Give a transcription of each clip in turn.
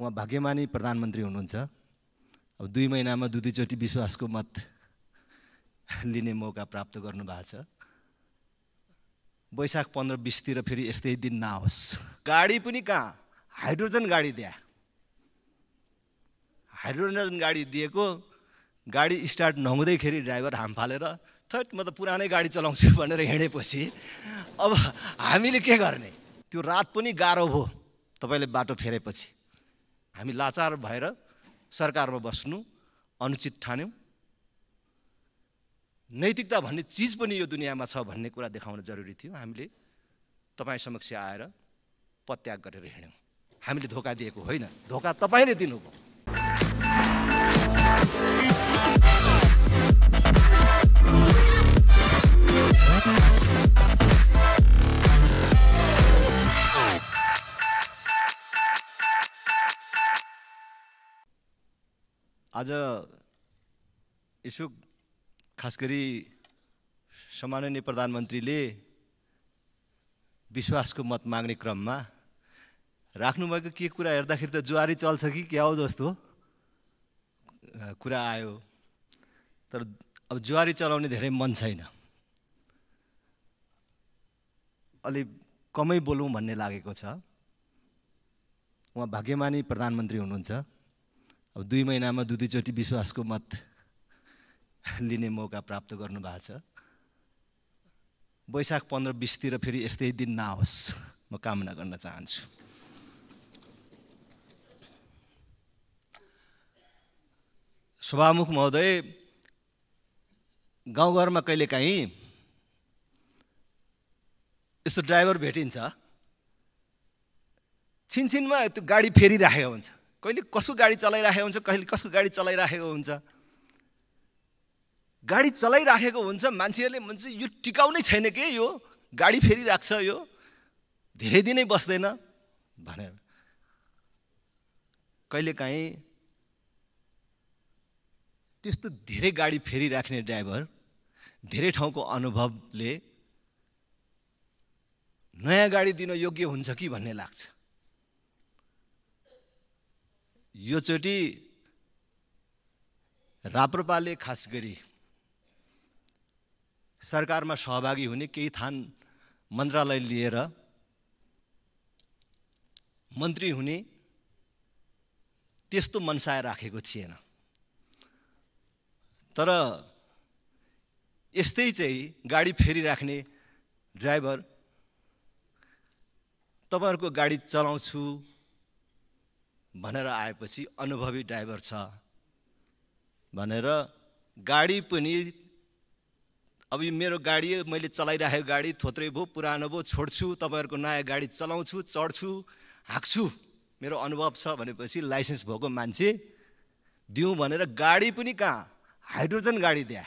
उहाँ भाग्यमानी प्रधानमन्त्री हुनुहुन्छ अब दुई महिनामा दुई दुईचोटि विश्वासको मत लिने मौका प्राप्त गर्नुभएको छ वैशाख पन्ध्र बिसतिर फेरि यस्तै दिन नआओस् गाडी पनि कहाँ हाइड्रोजन गाडी दिए हाइड्रोजन गाडी दिएको गाडी स्टार्ट नहुँदैखेरि ड्राइभर हाम फालेर थट म त पुरानै गाडी चलाउँछु भनेर हिँडेपछि अब हामीले के गर्ने त्यो रात पनि गाह्रो भयो तपाईँले बाटो फेरेपछि हामी लाचार भएर सरकारमा बस्नु अनुचित ठान्यौँ नैतिकता भन्ने चिज पनि यो दुनियाँमा छ भन्ने कुरा देखाउन जरुरी थियो हामीले तपाईँ समक्ष आएर पत्याग गरेर हिँड्यौँ हामीले धोका दिएको होइन धोका तपाईँले दिनुभयो आज यसो खास गरी सम्माननीय प्रधानमन्त्रीले विश्वासको मत माग्ने क्रममा राख्नुभएको के कुरा हेर्दाखेरि त जुवारी चल्छ कि क्या हो जस्तो कुरा आयो तर अब जुवारी चलाउने धेरै मन छैन अलि कमै बोलौँ भन्ने लागेको छ उहाँ भाग्यमानी प्रधानमन्त्री हुनुहुन्छ अब दुई महिनामा दुई दुईचोटि विश्वासको मत लिने मौका प्राप्त गर्नुभएको छ वैशाख पन्ध्र बिसतिर फेरि यस्तै दिन नआओस् म कामना गर्न चाहन्छु सभामुख महोदय गाउँघरमा कहिलेकाहीँ यस्तो ड्राइभर भेटिन्छ छिनछिनमा त्यो गाडी फेरिराखेको हुन्छ कहिले कसको गाडी चलाइराखेको हुन्छ कहिले कसको गाडी चलाइराखेको हुन्छ गाडी चलाइराखेको हुन्छ मान्छेहरूले भन्छ यो टिकाउ नै छैन के यो गाडी फेरि राख्छ यो धेरै दिनै बस्दैन भनेर कहिलेकाहीँ त्यस्तो धेरै गाडी फेरि राख्ने ड्राइभर धेरै ठाउँको अनुभवले नयाँ गाडी दिन योग्य हुन्छ कि भन्ने लाग्छ योचोटि राप्रपाले खास गरी सरकारमा सहभागी हुने केही थान मन्त्रालय लिएर मन्त्री हुने त्यस्तो मनसाय राखेको थिएन तर यस्तै चाहिँ गाडी फेरि राख्ने ड्राइभर तपाईँहरूको गाडी चलाउँछु भनेर आएपछि अनुभवी ड्राइभर छ भनेर गाडी पनि अब यो मेरो गाडी मैले चलाइरहेको गाडी थोत्रै भयो पुरानो भयो छोड्छु तपाईँहरूको नयाँ गाडी चलाउँछु चढ्छु हाँक्छु मेरो अनुभव छ भनेपछि लाइसेन्स भएको मान्छे दिउँ भनेर गाडी पनि कहाँ हाइड्रोजन गाडी दिए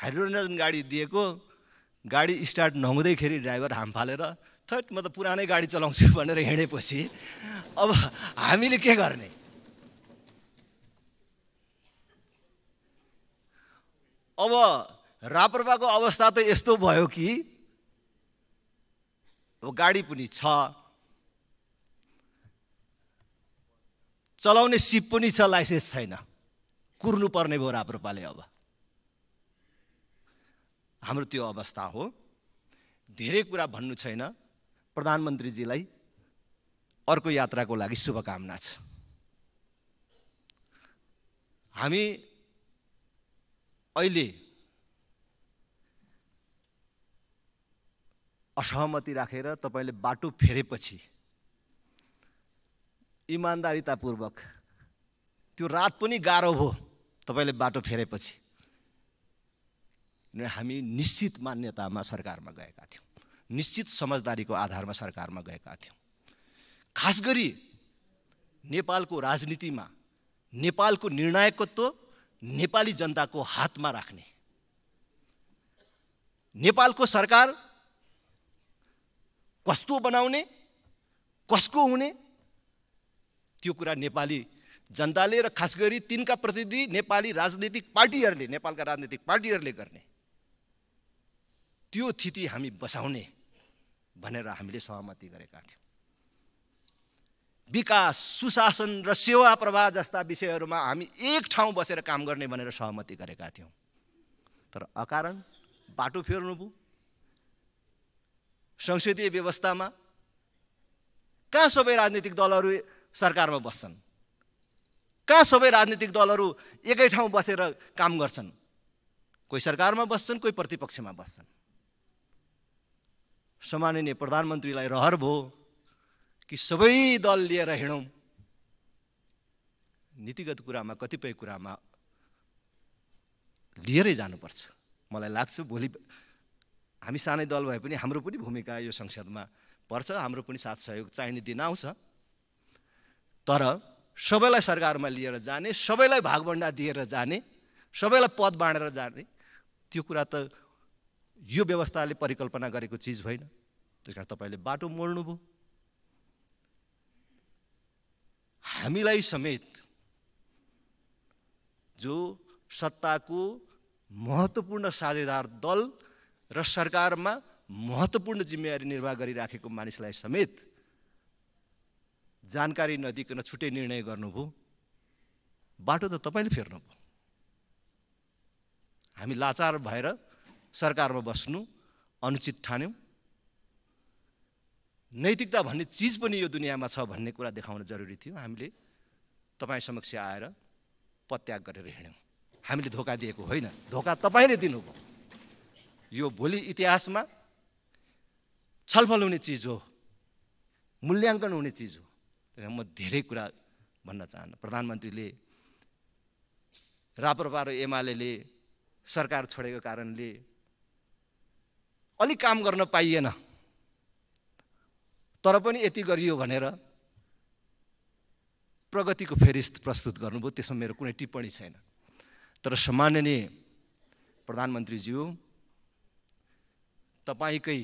हाइड्रोजन गाडी दिएको गाडी स्टार्ट नहुँदैखेरि ड्राइभर हाम फालेर थर्ट म त पुरानै गाडी चलाउँछु भनेर हिँडेपछि अब हामीले के गर्ने अब राप्रपाको अवस्था त यस्तो भयो कि अब गाडी पनि छ चलाउने सिप पनि छ लाइसेन्स छैन कुर्नु पर्ने भयो राप्रपाले अब हाम्रो त्यो अवस्था हो धेरै कुरा भन्नु छैन प्रधानमन्त्रीजीलाई अर्को यात्राको लागि शुभकामना छ हामी अहिले असहमति राखेर रा, तपाईँले बाटो फेरेपछि इमान्दारितापूर्वक त्यो रात पनि गाह्रो भयो तपाईँले बाटो फेरेपछि हामी निश्चित मान्यतामा सरकारमा गएका थियौँ निश्चित समझदारीको आधारमा सरकारमा गएका थियौँ खास गरी नेपालको राजनीतिमा नेपालको निर्णायकत्व नेपाली जनताको हातमा राख्ने नेपालको सरकार कस्तो बनाउने कसको हुने त्यो कुरा नेपाली जनताले र खास गरी तिनका प्रतिनिधि नेपाली राजनीतिक पार्टीहरूले नेपालका राजनीतिक पार्टीहरूले गर्ने त्यो तिथि हामी बसाउने भनेर हामीले सहमति गरेका थियौँ विकास सुशासन र सेवा प्रवाह जस्ता विषयहरूमा हामी एक ठाउँ बसेर काम गर्ने भनेर सहमति गरेका थियौँ तर अकारण बाटो फेर्नुभयो संसदीय व्यवस्थामा कहाँ सबै राजनीतिक दलहरू सरकारमा बस्छन् कहाँ सबै राजनीतिक दलहरू एकै ठाउँ बसेर काम गर्छन् कोही सरकारमा बस्छन् कोही प्रतिपक्षमा बस्छन् सम्माननीय प्रधानमन्त्रीलाई रहर भयो कि सबै दल लिएर हिँडौँ नीतिगत कुरामा कतिपय कुरामा लिएरै जानुपर्छ मलाई लाग्छ भोलि हामी सानै दल भए पनि हाम्रो पनि भूमिका यो संसदमा पर्छ हाम्रो पनि साथ सहयोग चाहिने दिन आउँछ तर सबैलाई सरकारमा लिएर जाने सबैलाई भागभन्डा दिएर जाने सबैलाई पद बाँडेर जाने त्यो कुरा त यो व्यवस्थाले परिकल्पना गरेको चिज होइन त्यस कारण तपाईँले बाटो मोड्नुभयो हामीलाई समेत जो सत्ताको महत्त्वपूर्ण साझेदार दल र सरकारमा महत्त्वपूर्ण जिम्मेवारी निर्वाह गरिराखेको मानिसलाई समेत जानकारी नदिकन छुट्टै निर्णय गर्नुभयो बाटो त तपाईँले फेर्नुभयो हामी लाचार भएर सरकारमा बस्नु अनुचित ठान्यौँ नैतिकता भन्ने चिज पनि यो दुनियाँमा छ भन्ने कुरा देखाउन जरुरी थियो हामीले तपाईँ समक्ष आएर पत्याग गरेर हिँड्यौँ हामीले धोका दिएको होइन धोका तपाईँले दिनुभयो यो भोलि इतिहासमा छलफल हुने चिज हो मूल्याङ्कन हुने चिज हो म धेरै कुरा भन्न चाहन्न प्रधानमन्त्रीले राप्रपा र एमाले सरकार छोडेको कारणले अलिक काम गर्न पाइएन तर पनि यति गरियो भनेर प्रगतिको फेरिस्त प्रस्तुत गर्नुभयो त्यसमा मेरो कुनै टिप्पणी छैन तर सम्माननीय प्रधानमन्त्रीज्यू तपाईँकै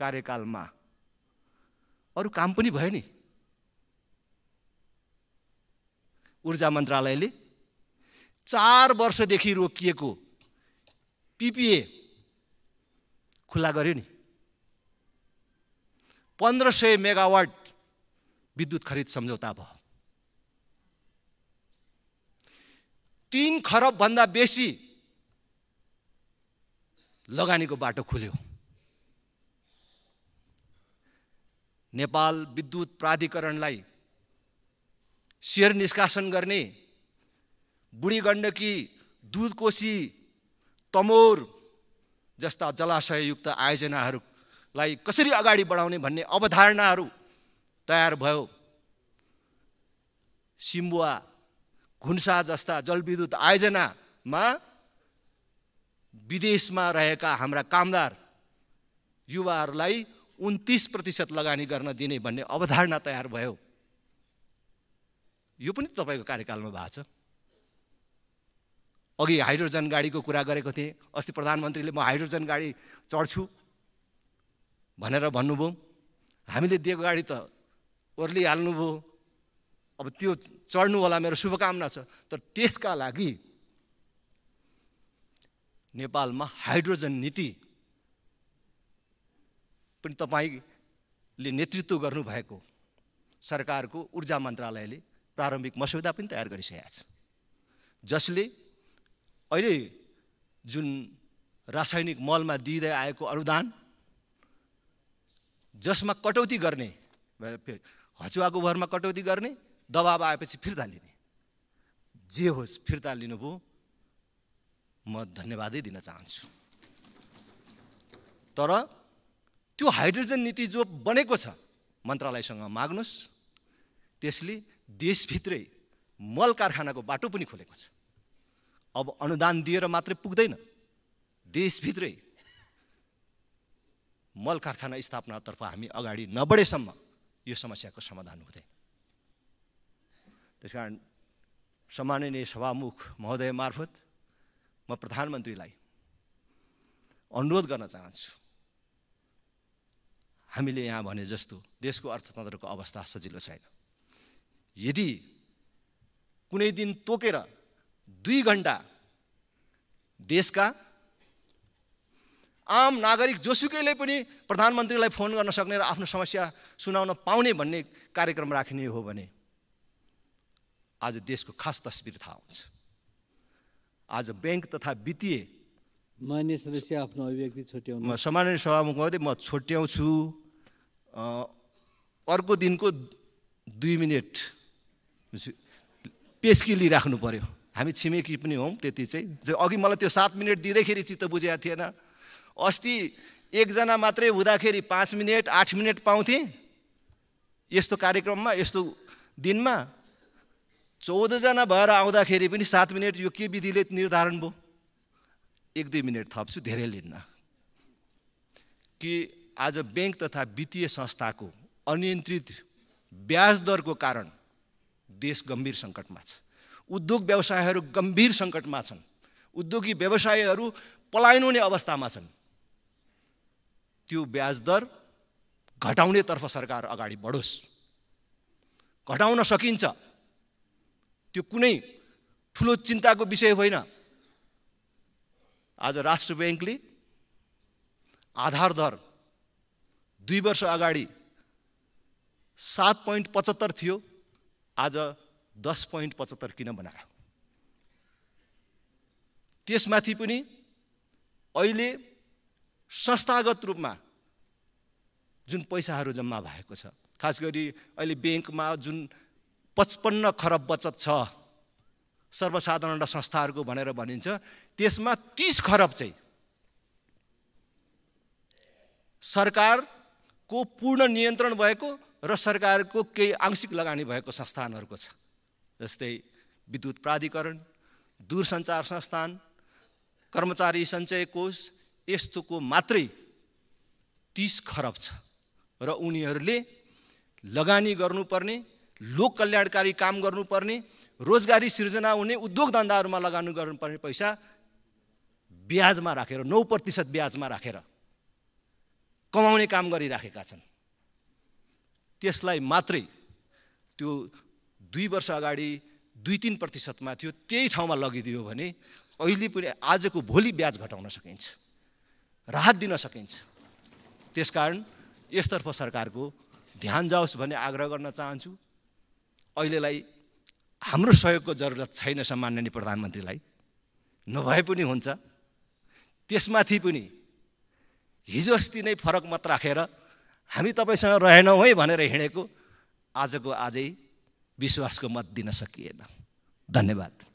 कार्यकालमा अरू काम पनि भयो नि ऊर्जा मन्त्रालयले चार वर्षदेखि रोकिएको पिपिए खुल्ला गर्यो नि पन्ध्र सय मेगावाट विद्युत खरिद सम्झौता भयो तिन भन्दा बेसी लगानीको बाटो खुल्यो नेपाल विद्युत प्राधिकरणलाई सेयर निष्कासन गर्ने बुढी गण्डकी दुधकोशी तमोर जस्ता जलाशययुक्त आयोजनाहरूलाई कसरी अगाडि बढाउने भन्ने अवधारणाहरू तयार भयो सिम्बुवा घुन्सा जस्ता जलविद्युत आयोजनामा विदेशमा रहेका हाम्रा कामदार युवाहरूलाई उन्तिस प्रतिशत लगानी गर्न दिने भन्ने अवधारणा तयार भयो यो पनि तपाईँको कार्यकालमा भएको छ अघि हाइड्रोजन गाडीको कुरा गरेको थिएँ अस्ति प्रधानमन्त्रीले म हाइड्रोजन गाडी चढ्छु भनेर भन्नुभयो हामीले दिएको गाडी त ओर्लिहाल्नुभयो अब त्यो चढ्नु होला मेरो शुभकामना छ तर त्यसका लागि नेपालमा हाइड्रोजन नीति पनि तपाईँले नेतृत्व गर्नुभएको सरकारको ऊर्जा मन्त्रालयले प्रारम्भिक मस्यौदा पनि तयार गरिसकेको छ जसले अहिले जुन रासायनिक मलमा दिँदै आएको अनुदान जसमा कटौती गर्ने हचुवाको भरमा कटौती गर्ने दबाब आएपछि फिर्ता लिने जे होस् फिर्ता लिनुभयो म धन्यवादै दिन चाहन्छु तर त्यो हाइड्रोजन नीति जो बनेको छ मन्त्रालयसँग माग्नुहोस् त्यसले देशभित्रै मल कारखानाको बाटो पनि खोलेको छ अब अनुदान दिएर मात्रै पुग्दैन देशभित्रै मल कारखाना स्थापनातर्फ हामी अगाडि नबढेसम्म यो समस्याको समाधान हुँदैन त्यस कारण सम्माननीय सभामुख महोदय मार्फत म मा प्रधानमन्त्रीलाई अनुरोध गर्न चाहन्छु हामीले यहाँ भने जस्तो देशको अर्थतन्त्रको अवस्था सजिलो छैन यदि कुनै दिन तोकेर दुई घन्टा देशका आम नागरिक जोसुकैले पनि प्रधानमन्त्रीलाई फोन गर्न सक्ने र आफ्नो समस्या सुनाउन पाउने भन्ने कार्यक्रम राखिने हो भने आज देशको खास तस्बिर थाहा हुन्छ आज ब्याङ्क तथा वित्तीय मान्य सदस्य आफ्नो अभिव्यक्ति छुट्याउनु सामान्य सभामुख मात्रै म छुट्याउँछु अर्को दिनको दुई मिनट पेस्की लिइराख्नु पर्यो हामी छिमेकी पनि हौँ त्यति चाहिँ जो अघि मलाई त्यो सात मिनट दिँदैखेरि चित्त बुझेको थिएन अस्ति एकजना मात्रै हुँदाखेरि पाँच मिनट आठ मिनट पाउँथेँ यस्तो कार्यक्रममा यस्तो दिनमा चौधजना भएर आउँदाखेरि पनि सात मिनट यो के विधिले निर्धारण भयो एक दुई मिनट थप्छु धेरै लिन्न कि आज ब्याङ्क तथा वित्तीय संस्थाको अनियन्त्रित ब्याज दरको कारण देश गम्भीर सङ्कटमा छ उद्योग व्यवसायहरू गम्भीर सङ्कटमा छन् उद्योगी व्यवसायहरू पलायन हुने अवस्थामा छन् त्यो ब्याज दर घटाउनेतर्फ सरकार अगाडि बढोस् घटाउन सकिन्छ त्यो कुनै ठुलो चिन्ताको विषय होइन आज राष्ट्र ब्याङ्कले आधार दर दुई वर्ष अगाडि सात पोइन्ट पचहत्तर थियो आज दस पोइन्ट पचहत्तर किन बनायो त्यसमाथि पनि अहिले संस्थागत रूपमा जुन पैसाहरू जम्मा भएको छ खास गरी अहिले ब्याङ्कमा जुन पचपन्न खरब बचत छ सर्वसाधारण र संस्थाहरूको भनेर भनिन्छ त्यसमा तिस खरब चाहिँ सरकारको पूर्ण नियन्त्रण भएको र सरकारको केही आंशिक लगानी भएको संस्थानहरूको छ जस्तै विद्युत प्राधिकरण दूरसञ्चार संस्थान कर्मचारी सञ्चय कोष यस्तोको मात्रै तिस खरब छ र उनीहरूले लगानी गर्नुपर्ने लोक कल्याणकारी काम गर्नुपर्ने रोजगारी सिर्जना हुने उद्योग धन्दाहरूमा लगानी गर्नुपर्ने पैसा ब्याजमा राखेर नौ प्रतिशत ब्याजमा राखेर कमाउने काम गरिराखेका छन् त्यसलाई मात्रै त्यो दुई वर्ष अगाडि दुई तिन प्रतिशतमा थियो त्यही ठाउँमा लगिदियो भने अहिले पनि आजको भोलि ब्याज घटाउन सकिन्छ राहत दिन सकिन्छ त्यसकारण यसतर्फ सरकारको ध्यान जाओस् भन्ने आग्रह गर्न चाहन्छु अहिलेलाई हाम्रो सहयोगको जरुरत छैन सम्माननीय प्रधानमन्त्रीलाई नभए पनि हुन्छ त्यसमाथि पनि हिजो अस्ति नै फरक मत राखेर हामी तपाईँसँग रहेनौँ है भनेर हिँडेको आजको आजै विश्वासको मत दिन सकिएन धन्यवाद